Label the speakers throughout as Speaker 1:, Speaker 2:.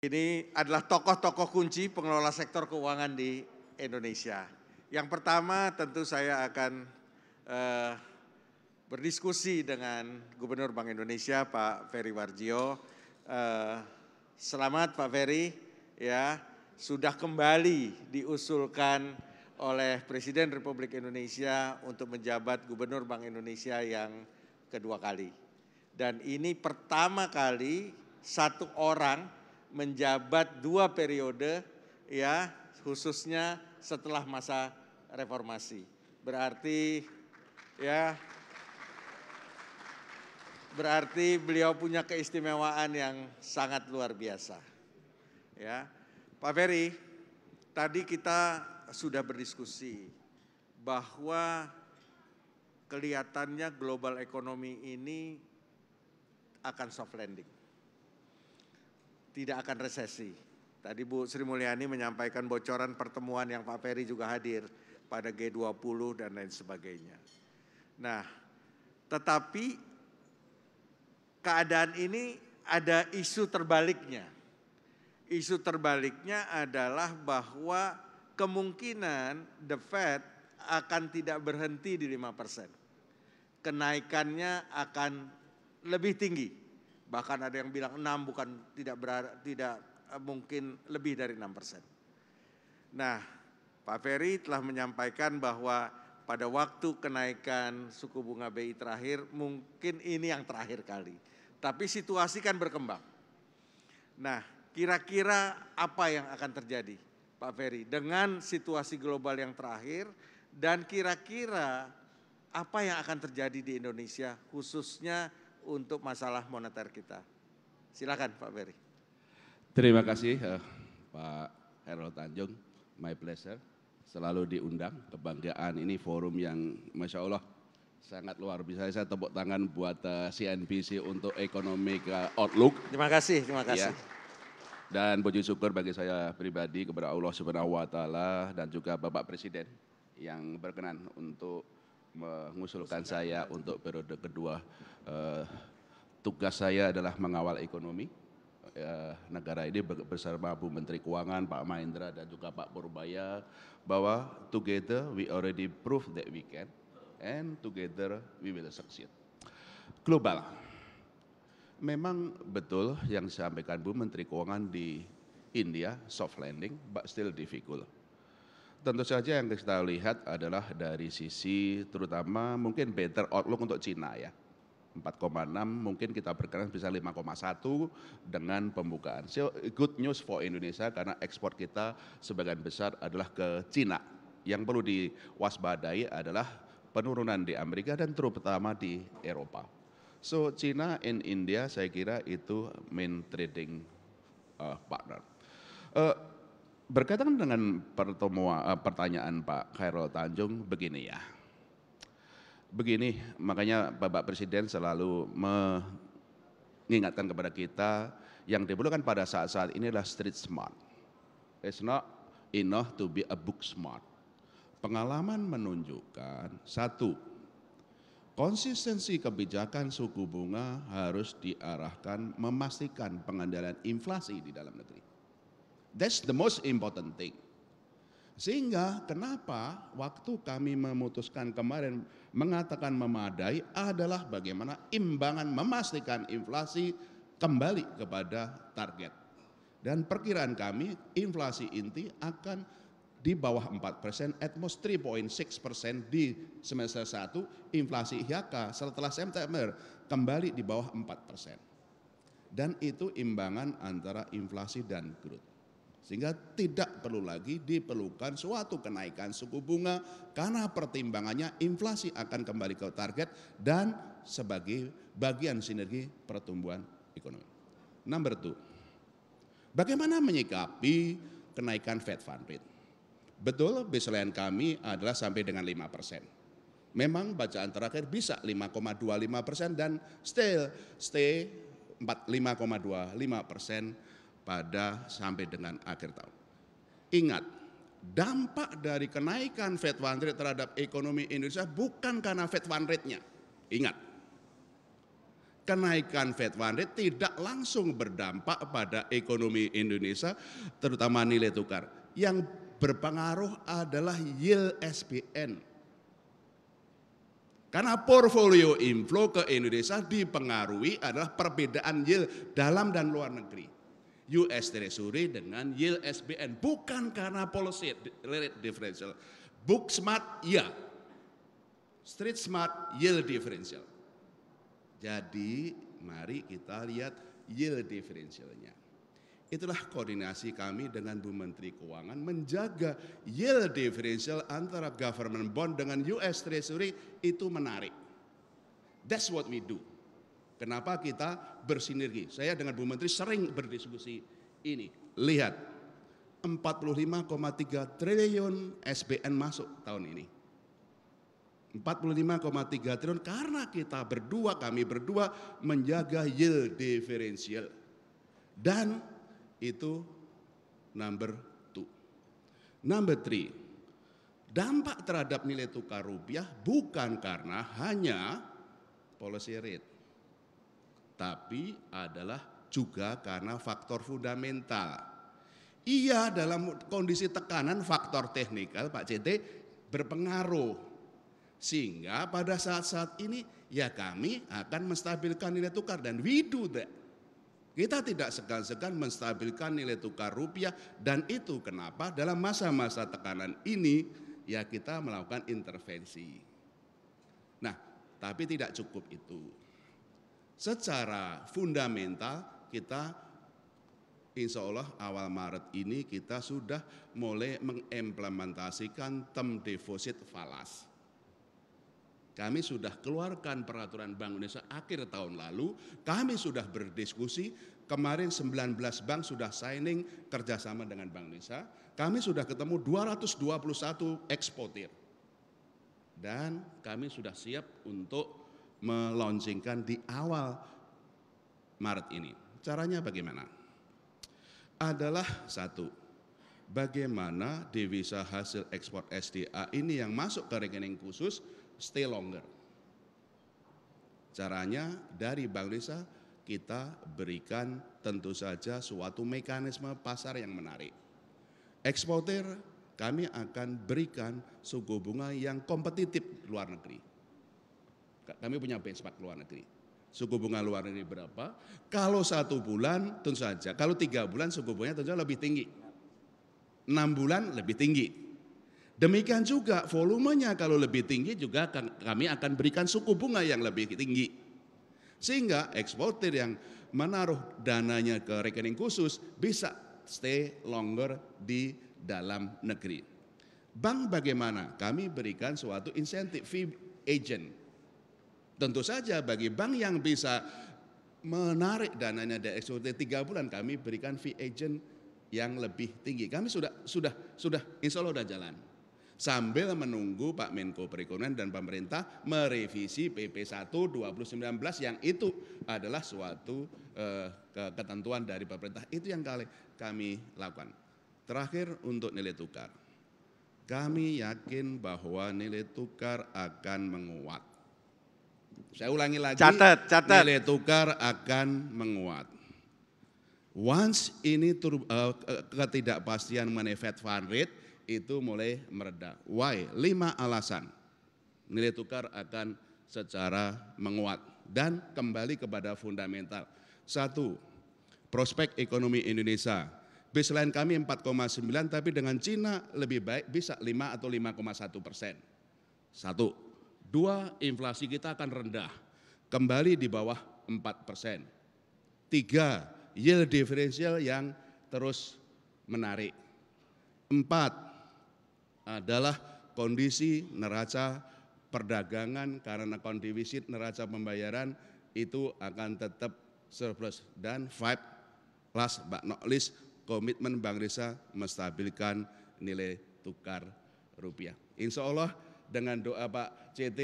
Speaker 1: Ini adalah tokoh-tokoh kunci pengelola sektor keuangan di Indonesia. Yang pertama tentu saya akan eh, berdiskusi dengan Gubernur Bank Indonesia Pak Ferry Warjio. Eh, selamat Pak Ferry, ya sudah kembali diusulkan oleh Presiden Republik Indonesia untuk menjabat Gubernur Bank Indonesia yang kedua kali. Dan ini pertama kali satu orang menjabat dua periode ya khususnya setelah masa reformasi. Berarti ya berarti beliau punya keistimewaan yang sangat luar biasa. Ya. Pak Ferry, tadi kita sudah berdiskusi bahwa kelihatannya global ekonomi ini akan soft landing tidak akan resesi. Tadi Bu Sri Mulyani menyampaikan bocoran pertemuan yang Pak Ferry juga hadir pada G20 dan lain sebagainya. Nah, tetapi keadaan ini ada isu terbaliknya. Isu terbaliknya adalah bahwa kemungkinan the Fed akan tidak berhenti di 5 persen. Kenaikannya akan lebih tinggi Bahkan ada yang bilang enam bukan tidak berada, tidak eh, mungkin lebih dari enam persen. Nah, Pak Ferry telah menyampaikan bahwa pada waktu kenaikan suku bunga BI terakhir mungkin ini yang terakhir kali. Tapi situasi kan berkembang. Nah, kira-kira apa yang akan terjadi Pak Ferry dengan situasi global yang terakhir dan kira-kira apa yang akan terjadi di Indonesia khususnya untuk masalah moneter kita. Silakan Pak Ferry.
Speaker 2: Terima kasih uh, Pak Harold Tanjung, my pleasure. Selalu diundang, kebanggaan ini forum yang Masya Allah sangat luar biasa. Saya tepuk tangan buat uh, eh, CNBC untuk Economic Outlook. Terima kasih, terima kasih. Ya. Dan puji syukur bagi saya pribadi kepada Allah Subhanahu wa dan juga Bapak Presiden yang berkenan untuk mengusulkan saya untuk periode kedua Uh, tugas saya adalah mengawal ekonomi uh, negara ini bersama Bu Menteri Keuangan, Pak Mahendra dan juga Pak Purbaya bahwa together we already prove that we can and together we will succeed. Global. Memang betul yang disampaikan Bu Menteri Keuangan di India soft landing but still difficult Tentu saja yang kita lihat adalah dari sisi terutama mungkin better outlook untuk Cina ya. 4,6 mungkin kita berkenan bisa 5,1 dengan pembukaan. So good news for Indonesia karena ekspor kita sebagian besar adalah ke Cina. Yang perlu diwaspadai adalah penurunan di Amerika dan terutama di Eropa. So Cina and India saya kira itu main trading uh, partner. Uh, berkaitan dengan eh, pertanyaan Pak Khairul Tanjung begini ya. Begini, makanya Bapak Presiden selalu mengingatkan kepada kita yang diperlukan pada saat-saat ini adalah street smart. It's not enough to be a book smart. Pengalaman menunjukkan satu, konsistensi kebijakan suku bunga harus diarahkan memastikan pengendalian inflasi di dalam negeri. That's the most important thing. Sehingga kenapa waktu kami memutuskan kemarin mengatakan memadai adalah bagaimana imbangan memastikan inflasi kembali kepada target. Dan perkiraan kami inflasi inti akan di bawah 4 persen, at most 3.6 persen di semester 1, inflasi IHK setelah September kembali di bawah 4 persen. Dan itu imbangan antara inflasi dan growth. Sehingga tidak perlu lagi diperlukan suatu kenaikan suku bunga karena pertimbangannya inflasi akan kembali ke target dan sebagai bagian sinergi pertumbuhan ekonomi. Number two, bagaimana menyikapi kenaikan Fed Fund Rate? Betul baseline kami adalah sampai dengan 5 persen. Memang bacaan terakhir bisa 5,25 persen dan still stay 5,25 persen pada sampai dengan akhir tahun. Ingat, dampak dari kenaikan Fed Fund Rate terhadap ekonomi Indonesia bukan karena Fed Fund Rate-nya. Ingat, kenaikan Fed Fund Rate tidak langsung berdampak pada ekonomi Indonesia, terutama nilai tukar. Yang berpengaruh adalah yield SBN. Karena portfolio inflow ke Indonesia dipengaruhi adalah perbedaan yield dalam dan luar negeri. US Treasury dengan yield SBN. Bukan karena policy rate differential. Book smart, ya. Street smart, yield differential. Jadi mari kita lihat yield differentialnya. Itulah koordinasi kami dengan Bu Menteri Keuangan menjaga yield differential antara government bond dengan US Treasury itu menarik. That's what we do. Kenapa kita bersinergi? Saya dengan Bu Menteri sering berdiskusi ini. Lihat, 45,3 triliun SBN masuk tahun ini. 45,3 triliun karena kita berdua, kami berdua menjaga yield differential Dan itu number two. Number three, dampak terhadap nilai tukar rupiah bukan karena hanya policy rate tapi adalah juga karena faktor fundamental. Iya dalam kondisi tekanan faktor teknikal Pak CT berpengaruh. Sehingga pada saat-saat ini ya kami akan menstabilkan nilai tukar dan we do that. Kita tidak segan-segan menstabilkan nilai tukar rupiah dan itu kenapa dalam masa-masa tekanan ini ya kita melakukan intervensi. Nah, tapi tidak cukup itu secara fundamental kita insya Allah awal Maret ini kita sudah mulai mengimplementasikan term deposit falas. Kami sudah keluarkan peraturan Bank Indonesia akhir tahun lalu, kami sudah berdiskusi, kemarin 19 bank sudah signing kerjasama dengan Bank Indonesia, kami sudah ketemu 221 eksportir. Dan kami sudah siap untuk meluncurkan di awal Maret ini. Caranya bagaimana? Adalah satu, bagaimana devisa hasil ekspor SDA ini yang masuk ke rekening khusus stay longer. Caranya dari Bank Indonesia kita berikan tentu saja suatu mekanisme pasar yang menarik. Eksportir kami akan berikan suku bunga yang kompetitif luar negeri kami punya benchmark luar negeri. Suku bunga luar negeri berapa? Kalau satu bulan tentu saja, kalau tiga bulan suku bunganya tentu saja lebih tinggi. Enam bulan lebih tinggi. Demikian juga volumenya kalau lebih tinggi juga kami akan berikan suku bunga yang lebih tinggi. Sehingga eksportir yang menaruh dananya ke rekening khusus bisa stay longer di dalam negeri. Bank bagaimana? Kami berikan suatu insentif fee agent. Tentu saja bagi bank yang bisa menarik dananya dari SOT tiga bulan kami berikan fee agent yang lebih tinggi. Kami sudah sudah sudah insya Allah sudah jalan. Sambil menunggu Pak Menko Perekonomian dan pemerintah merevisi PP 1 2019 yang itu adalah suatu eh, ketentuan dari pemerintah. Itu yang kali kami lakukan. Terakhir untuk nilai tukar. Kami yakin bahwa nilai tukar akan menguat saya ulangi lagi. Catat, catat. Nilai tukar akan menguat. Once ini tur, uh, ketidakpastian mengenai Fed Fund Rate itu mulai mereda. Why? Lima alasan. Nilai tukar akan secara menguat dan kembali kepada fundamental. Satu, prospek ekonomi Indonesia. Baseline kami 4,9 tapi dengan Cina lebih baik bisa 5 atau 5,1 persen. Satu, Dua, inflasi kita akan rendah, kembali di bawah 4 persen. Tiga, yield differential yang terus menarik. Empat, adalah kondisi neraca perdagangan karena kondisi neraca pembayaran itu akan tetap surplus. Dan five, last but not least, komitmen Bank Desa menstabilkan nilai tukar rupiah. Insya Allah dengan doa Pak CT,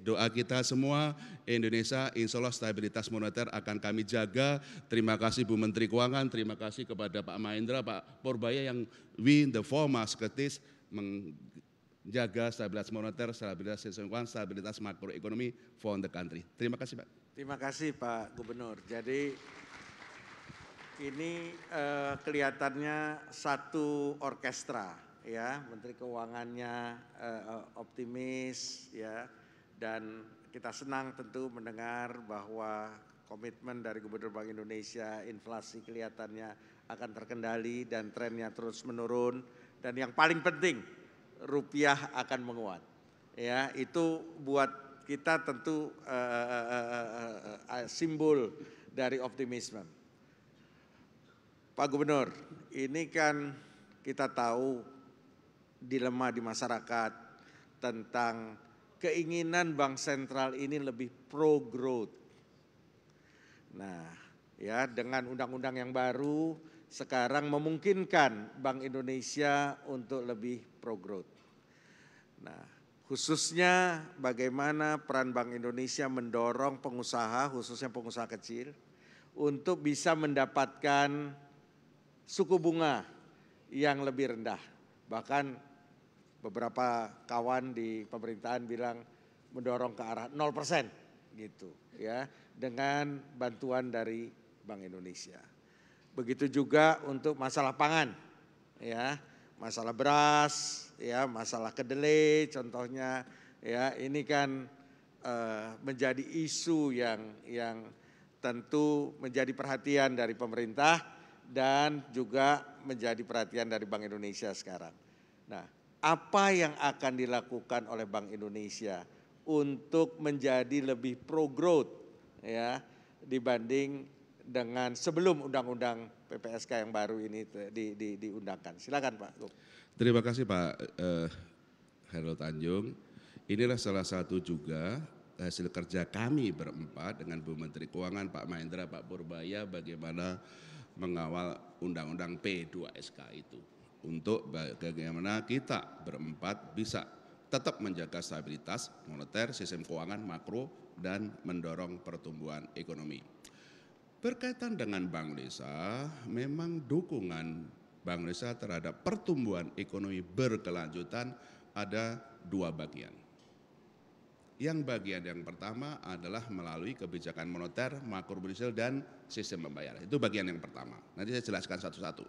Speaker 2: doa kita semua Indonesia insya Allah stabilitas moneter akan kami jaga. Terima kasih Bu Menteri Keuangan, terima kasih kepada Pak Mahendra, Pak Purbaya yang we the four masketis menjaga stabilitas moneter, stabilitas sistem keuangan, stabilitas makroekonomi for the country. Terima kasih Pak.
Speaker 1: Terima kasih Pak Gubernur. Jadi ini eh, kelihatannya satu orkestra ya menteri keuangannya eh, eh, optimis ya dan kita senang tentu mendengar bahwa komitmen dari Gubernur Bank Indonesia inflasi kelihatannya akan terkendali dan trennya terus menurun dan yang paling penting rupiah akan menguat ya itu buat kita tentu uh, uh, uh, uh, simbol dari optimisme Pak Gubernur ini kan kita tahu dilema di masyarakat tentang keinginan bank sentral ini lebih pro growth. Nah, ya dengan undang-undang yang baru sekarang memungkinkan Bank Indonesia untuk lebih pro growth. Nah, khususnya bagaimana peran Bank Indonesia mendorong pengusaha khususnya pengusaha kecil untuk bisa mendapatkan suku bunga yang lebih rendah. Bahkan beberapa kawan di pemerintahan bilang mendorong ke arah 0 persen gitu ya dengan bantuan dari Bank Indonesia. Begitu juga untuk masalah pangan ya, masalah beras ya, masalah kedelai contohnya ya ini kan uh, menjadi isu yang yang tentu menjadi perhatian dari pemerintah dan juga menjadi perhatian dari Bank Indonesia sekarang. Nah, apa yang akan dilakukan oleh Bank Indonesia untuk menjadi lebih pro growth ya dibanding dengan sebelum undang-undang PPSK yang baru ini di, di, diundangkan. Silakan Pak.
Speaker 2: Terima kasih Pak eh, Harold Tanjung. Inilah salah satu juga hasil kerja kami berempat dengan Bu Menteri Keuangan, Pak Mahendra, Pak Purbaya bagaimana mengawal undang-undang P2SK itu untuk bagaimana kita berempat bisa tetap menjaga stabilitas moneter, sistem keuangan makro, dan mendorong pertumbuhan ekonomi. Berkaitan dengan Bank Indonesia, memang dukungan Bank Indonesia terhadap pertumbuhan ekonomi berkelanjutan ada dua bagian. Yang bagian yang pertama adalah melalui kebijakan moneter, makro dan sistem pembayaran. Itu bagian yang pertama. Nanti saya jelaskan satu-satu.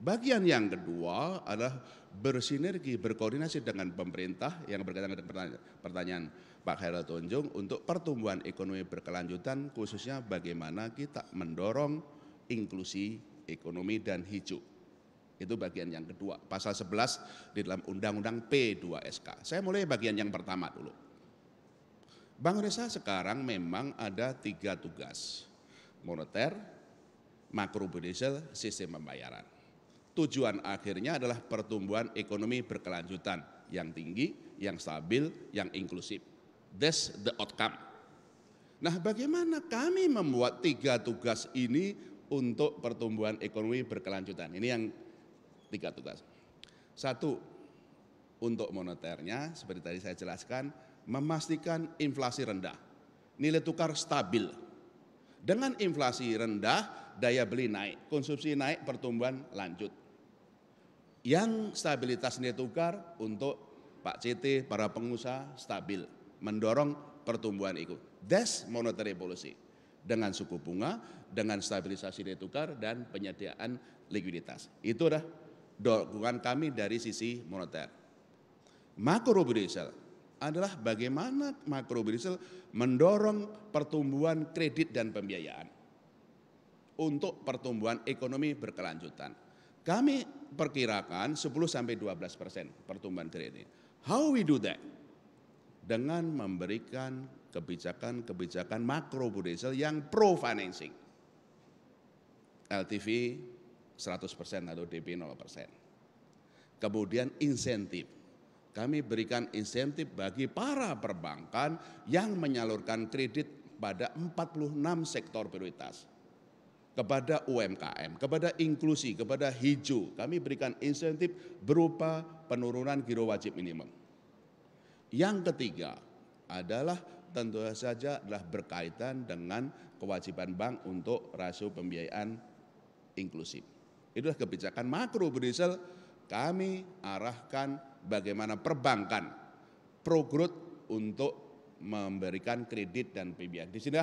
Speaker 2: Bagian yang kedua adalah bersinergi, berkoordinasi dengan pemerintah yang berkaitan dengan pertanyaan Pak Hairul Tunjung untuk pertumbuhan ekonomi berkelanjutan khususnya bagaimana kita mendorong inklusi ekonomi dan hijau. Itu bagian yang kedua, pasal 11 di dalam Undang-Undang P2SK. Saya mulai bagian yang pertama dulu. Bank Indonesia sekarang memang ada tiga tugas, moneter, makrobudensial, sistem pembayaran Tujuan akhirnya adalah pertumbuhan ekonomi berkelanjutan yang tinggi, yang stabil, yang inklusif. That's the outcome. Nah, bagaimana kami membuat tiga tugas ini untuk pertumbuhan ekonomi berkelanjutan? Ini yang tiga tugas. Satu, untuk moneternya, seperti tadi saya jelaskan, memastikan inflasi rendah, nilai tukar stabil. Dengan inflasi rendah, daya beli naik, konsumsi naik, pertumbuhan lanjut. Yang stabilitas nilai tukar untuk Pak CT, para pengusaha stabil, mendorong pertumbuhan itu. Des monetary policy. Dengan suku bunga, dengan stabilisasi nilai tukar, dan penyediaan likuiditas. Itu dah dukungan kami dari sisi moneter. Makro budicial adalah bagaimana makro budicial mendorong pertumbuhan kredit dan pembiayaan untuk pertumbuhan ekonomi berkelanjutan. Kami perkirakan 10 sampai 12 persen pertumbuhan kredit. How we do that? Dengan memberikan kebijakan-kebijakan makro budensil yang pro financing. LTV 100 persen atau DP 0 persen. Kemudian insentif kami berikan insentif bagi para perbankan yang menyalurkan kredit pada 46 sektor prioritas kepada UMKM, kepada inklusi, kepada hijau. Kami berikan insentif berupa penurunan giro wajib minimum. Yang ketiga adalah tentu saja adalah berkaitan dengan kewajiban bank untuk rasio pembiayaan inklusif. Itulah kebijakan makro Brisel kami arahkan bagaimana perbankan pro growth untuk memberikan kredit dan pembiayaan. Di sini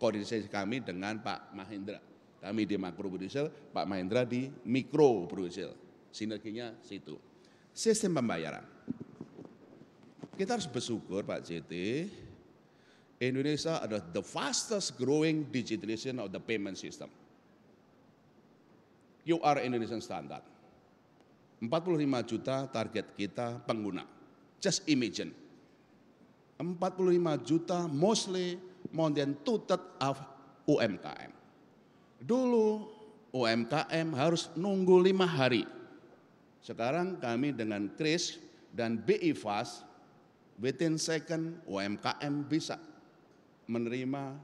Speaker 2: koordinasi kami dengan Pak Mahendra. Kami di makro prudensial, Pak Mahendra di mikro prudensial. Sinerginya situ. Sistem pembayaran. Kita harus bersyukur Pak JT, Indonesia adalah the fastest growing digitalization of the payment system. QR Indonesian Standard. 45 juta target kita pengguna. Just imagine. 45 juta mostly more than two of UMKM. Dulu UMKM harus nunggu lima hari. Sekarang kami dengan Kris dan BI Fast, within second UMKM bisa menerima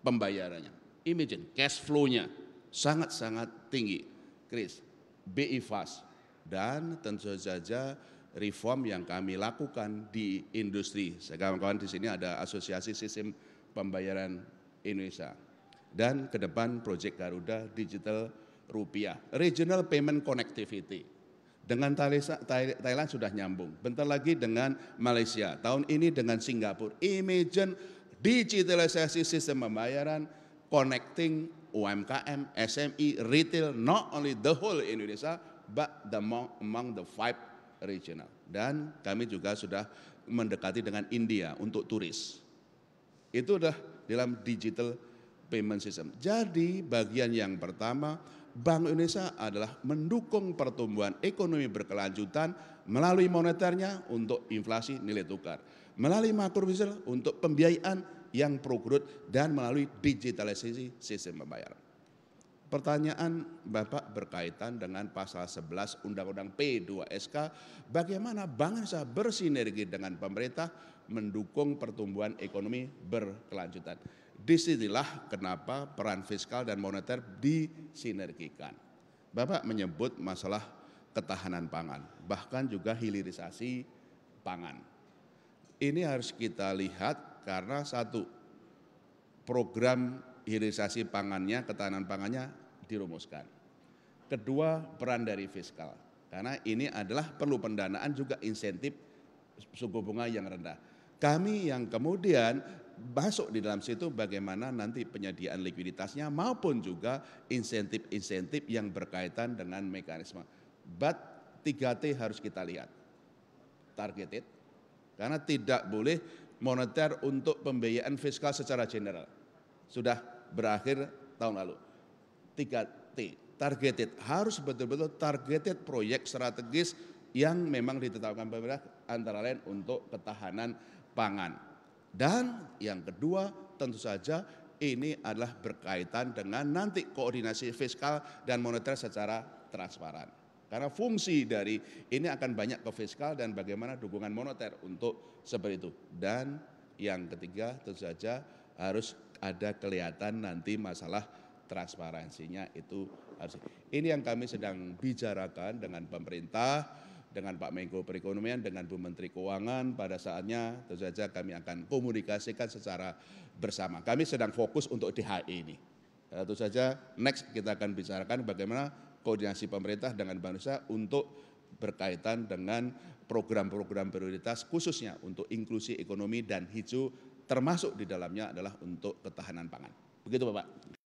Speaker 2: pembayarannya. Imagine cash flow-nya sangat-sangat tinggi. Kris, BI Fast dan tentu saja reform yang kami lakukan di industri. Kawan-kawan di sini ada Asosiasi Sistem Pembayaran Indonesia dan ke depan proyek Garuda Digital Rupiah. Regional Payment Connectivity. Dengan Thailand sudah nyambung. Bentar lagi dengan Malaysia. Tahun ini dengan Singapura. Imagine digitalisasi sistem pembayaran, connecting UMKM, SME, retail, not only the whole Indonesia, but the among, among the five regional. Dan kami juga sudah mendekati dengan India untuk turis. Itu sudah dalam digital payment system. Jadi bagian yang pertama Bank Indonesia adalah mendukung pertumbuhan ekonomi berkelanjutan melalui moneternya untuk inflasi nilai tukar, melalui makrofiskal untuk pembiayaan yang pro dan melalui digitalisasi sistem pembayaran. Pertanyaan Bapak berkaitan dengan pasal 11 Undang-Undang P2SK, bagaimana Bank Indonesia bersinergi dengan pemerintah mendukung pertumbuhan ekonomi berkelanjutan. Disinilah kenapa peran fiskal dan moneter disinergikan. Bapak menyebut masalah ketahanan pangan, bahkan juga hilirisasi pangan. Ini harus kita lihat karena satu, program hilirisasi pangannya, ketahanan pangannya dirumuskan. Kedua, peran dari fiskal. Karena ini adalah perlu pendanaan juga insentif suku bunga yang rendah. Kami yang kemudian masuk di dalam situ bagaimana nanti penyediaan likuiditasnya maupun juga insentif-insentif yang berkaitan dengan mekanisme. But 3T harus kita lihat. Targeted. Karena tidak boleh moneter untuk pembiayaan fiskal secara general. Sudah berakhir tahun lalu. 3T. Targeted. Harus betul-betul targeted proyek strategis yang memang ditetapkan pemerintah antara lain untuk ketahanan pangan dan yang kedua tentu saja ini adalah berkaitan dengan nanti koordinasi fiskal dan moneter secara transparan. Karena fungsi dari ini akan banyak ke fiskal dan bagaimana dukungan moneter untuk seperti itu. Dan yang ketiga tentu saja harus ada kelihatan nanti masalah transparansinya itu harus. Ini yang kami sedang bicarakan dengan pemerintah dengan Pak Menko Perekonomian, dengan Bu Menteri Keuangan. Pada saatnya tentu saja kami akan komunikasikan secara bersama. Kami sedang fokus untuk DHE ini. Eh, tentu saja next kita akan bicarakan bagaimana koordinasi pemerintah dengan Bank Indonesia untuk berkaitan dengan program-program prioritas khususnya untuk inklusi ekonomi dan hijau termasuk di dalamnya adalah untuk ketahanan pangan. Begitu Bapak.